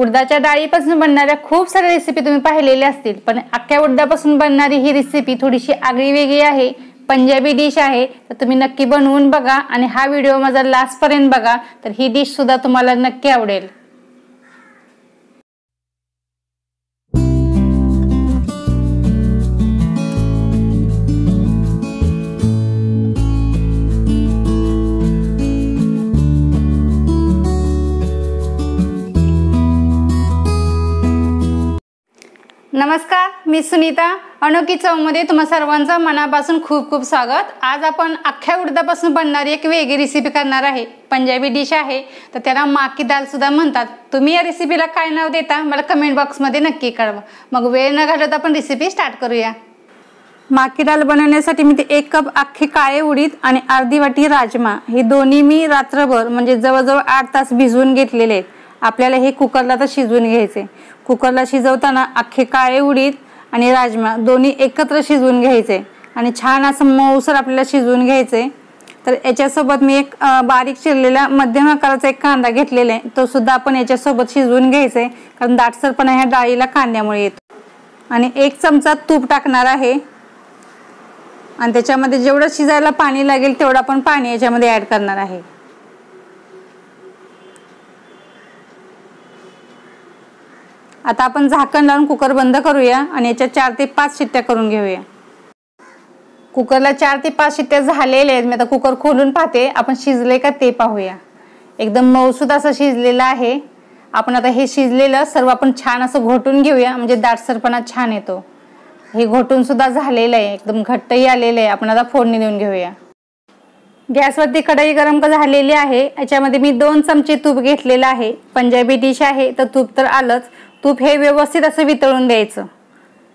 उडदाच्या डाळीपासून बनणाऱ्या खूप साऱ्या रेसिपी तुम्ही पाहिलेल्या असतील पण अख्ख्या उडदापासून बनणारी ही रेसिपी थोडीशी आगळी वेगळी आहे पंजाबी डिश आहे तर तुम्ही नक्की बनवून बघा आणि हा व्हिडिओ माझा लास्टपर्यंत बघा तर ही डिशसुद्धा तुम्हाला नक्की आवडेल नमस्कार मी सुनीता अनोखी चवमध्ये तुम्हा सर्वांचं मनापासून खूप खूप स्वागत आज आपण अख्ख्या उडदापासून बनणारी एक वेगळी रेसिपी करणार आहे पंजाबी डिश आहे तर त्याला माकी दाल सुद्धा म्हणतात तुम्ही या रेसिपीला काय नाव देता मला कमेंट बॉक्समध्ये नक्की कळवा मग वेळ न घालत आपण रेसिपी स्टार्ट करूया माकी दाल बनवण्यासाठी मी ते एक कप अख्खे काळे उडीद आणि अर्धी वाटी राजमा हे दोन्ही मी रात्रभर म्हणजे जवळजवळ आठ तास भिजवून घेतलेले आहेत आपल्याला हे कुकरला तर शिजवून घ्यायचे कुकरला शिजवताना अख्खे काळे उडीद आणि राजमा दोन्ही एकत्र शिजवून घ्यायचे आणि छान असं मऊसर आपल्याला शिजवून घ्यायचे तर याच्यासोबत मी एक बारीक चिरलेला मध्यम आकाराचा एक कांदा घेतलेला आहे तो सुद्धा आपण याच्यासोबत शिजवून घ्यायचा आहे कारण दाटसरपणा ह्या डाळीला कांद्यामुळे येतो आणि एक चमचा तूप टाकणार आहे आणि त्याच्यामध्ये जेवढं शिजायला पाणी लागेल तेवढं आपण पाणी याच्यामध्ये ॲड करणार आहे आता आपण झाकण लावून कुकर बंद करूया आणि याच्या चार ते पाच शिट्ट्या करून घेऊया कुकरला चार ते पाच शिट्ट्या झालेल्या आहेत मी आता कुकर खोलून पाहते आपण शिजले का ते पाहूया एकदम मऊसूद असं शिजलेलं आहे आपण आता हे शिजलेलं सर्व आपण छान असं घोटून घेऊया म्हणजे दाटसरपणा छान येतो हे घोटून सुद्धा झालेलं आहे एकदम घट्टही आलेलं आहे आपण आता फोडणी देऊन घेऊया गॅसवरती कढई गरम झालेली आहे याच्यामध्ये मी दोन चमचे तूप घेतलेलं आहे पंजाबी डिश आहे तर तूप तर आलंच तूप हे व्यवस्थित असं वितळून द्यायचं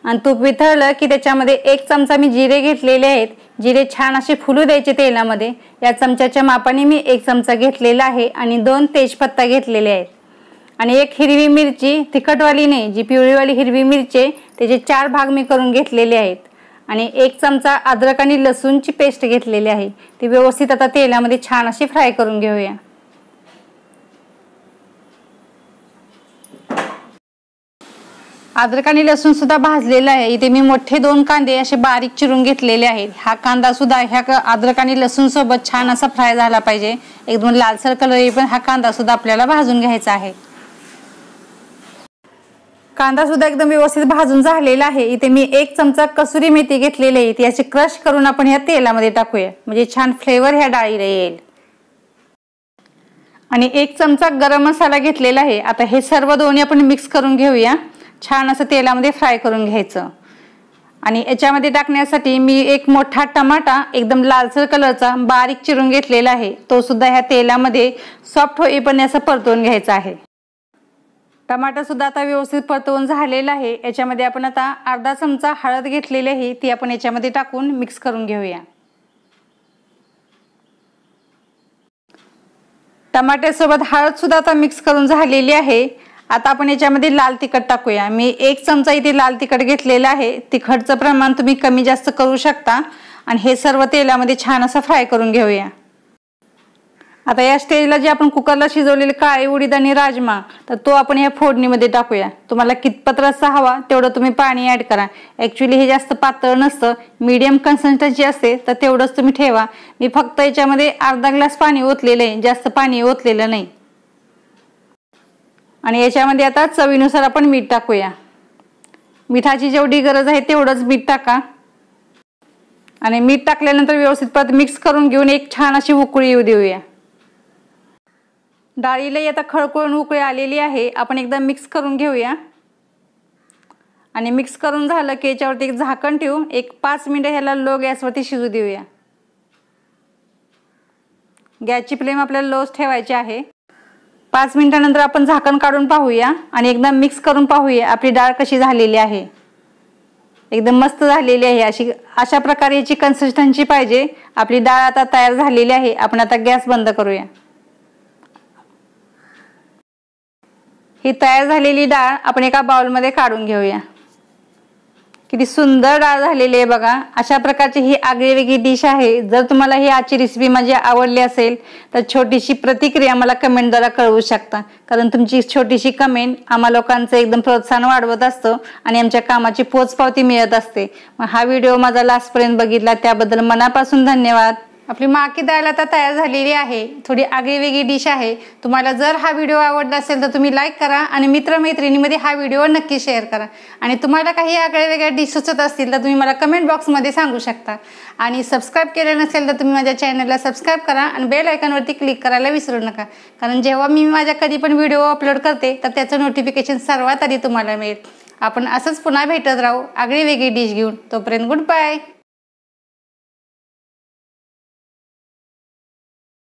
आणि तूप वितळलं की त्याच्यामध्ये एक चमचा मी जिरे घेतलेले आहेत जिरे छान असे फुलू द्यायचे तेलामध्ये या चमच्याच्या मापाने मी एक चमचा घेतलेला आहे आणि दोन तेजपत्ता घेतलेले आहेत आणि एक हिरवी मिरची तिखटवाली नाही जी पिवळीवाली हिरवी मिरची त्याचे चार भाग मी करून घेतलेले आहेत आणि एक चमचा अद्रक आणि लसूणची पेस्ट घेतलेली आहे ती व्यवस्थित आता तेलामध्ये छान अशी फ्राय करून घेऊया अद्रक आणि लसूण सुद्धा भाजलेलं आहे इथे मी मोठे दोन कांदे असे बारीक चिरून घेतलेले आहेत हा कांदा सुद्धा ह्या अद्रक आणि लसूण सोबत छान असा फ्राय झाला पाहिजे एकदम लालसर कलर पण हा कांदा सुद्धा आपल्याला भाजून घ्यायचा आहे कांदा सुद्धा एकदम व्यवस्थित भाजून झालेला आहे इथे मी एक चमचा कसुरी मेथी घेतलेली आहे ती याची क्रश करून आपण ह्या तेलामध्ये टाकूया म्हणजे छान फ्लेवर ह्या डाळीला येईल आणि एक चमचा गरम मसाला घेतलेला आहे आता हे सर्व दोन्ही आपण मिक्स करून घेऊया छान असं तेलामध्ये फ्राय करून घ्यायचं आणि याच्यामध्ये टाकण्यासाठी मी एक मोठा टमाटा एकदम लालसर कलरचा बारीक चिरून घेतलेला आहे तो सुद्धा ह्या तेलामध्ये सॉफ्ट होईपर्यंत असं परतवून घ्यायचा आहे टमाटा सुद्धा आता व्यवस्थित परतवून झालेला आहे याच्यामध्ये आपण आता अर्धा चमचा हळद घेतलेली आहे ती आपण याच्यामध्ये टाकून मिक्स करून घेऊया टमाट्यासोबत हळद सुद्धा आता मिक्स करून झालेली आहे आता आपण याच्यामध्ये लाल तिखट टाकूया मी एक चमचा इथे लाल तिखट घेतलेलं आहे तिखटचं प्रमाण तुम्ही कमी जास्त करू शकता आणि हे सर्व तेलामध्ये छान असं फ्राय करून घेऊया आता या स्टेजला जे आपण कुकरला शिजवलेले काळे उडीद आणि राजमा तर तो आपण या फोडणीमध्ये टाकूया तुम्हाला कितपत रस्सा हवा तेवढं तुम्ही पाणी ॲड करा ॲक्च्युली हे जास्त पातळ नसतं मीडियम कन्सिस्टन्सी असते तर तेवढंच तुम्ही ठेवा मी फक्त याच्यामध्ये अर्धा ग्लास पाणी ओतलेलं आहे जास्त पाणी ओतलेलं नाही आणि याच्यामध्ये आता चवीनुसार आपण मीठ टाकूया मिठाची जेवढी गरज आहे तेवढंच मीठ टाका आणि मीठ टाकल्यानंतर व्यवस्थित परत मिक्स करून घेऊन एक छान अशी उकळी येऊ देऊया डाळीलाही आता खळकळून उकळी आलेली आहे आपण एकदा मिक्स करून घेऊया आणि मिक्स करून झालं की याच्यावरती एक झाकण ठेवून एक पाच मिनटं ह्याला लो गॅसवरती शिजू देऊया गॅसची फ्लेम आपल्याला लोच ठेवायची आहे पाच मिनटानंतर आपण झाकण काढून पाहूया आणि एकदम मिक्स करून पाहूया आपली डाळ कशी झालेली आहे एकदम मस्त झालेली आहे अशी अशा प्रकारे याची कन्सिस्टन्सी पाहिजे आपली डाळ आता तयार झालेली आहे आपण आता गॅस बंद करूया ही तयार झालेली डाळ आपण एका बाउलमध्ये काढून घेऊया किती सुंदर डाळ झालेली आहे बघा अशा प्रकारची ही आगळीवेगळी डिश आहे जर तुम्हाला ही आजची रेसिपी माझी आवडली असेल तर छोटीशी प्रतिक्रिया मला कमेंटद्वारा कळवू शकता कारण तुमची छोटीशी कमेंट आम्हा लोकांचं एकदम प्रोत्साहन वाढवत असतं आणि आमच्या कामाची पोचपावती मिळत असते मग हा व्हिडिओ माझा लास्टपर्यंत बघितला त्याबद्दल मनापासून धन्यवाद आपली माकी दाल आता तयार झालेली आहे थोडी वेगळी डिश आहे तुम्हाला जर हा व्हिडिओ आवडला असेल तर तुम्ही लाईक करा आणि मित्रमैत्रिणीमध्ये हा व्हिडिओ नक्की शेअर करा आणि तुम्हाला काही वेगळ्या डिश सुचत असतील तर तुम्ही मला कमेंट बॉक्समध्ये सांगू शकता आणि सबस्क्राईब केलं नसेल तर तुम्ही माझ्या चॅनलला सबस्क्राईब करा आणि बेल आयकॉनवरती क्लिक करायला विसरू नका कारण जेव्हा मी माझ्या कधी पण व्हिडिओ अपलोड करते तर त्याचं नोटिफिकेशन सर्वात आधी तुम्हाला मिळेल आपण असंच पुन्हा भेटत राहू आगळी वेगळी डिश घेऊन तोपर्यंत गुड बाय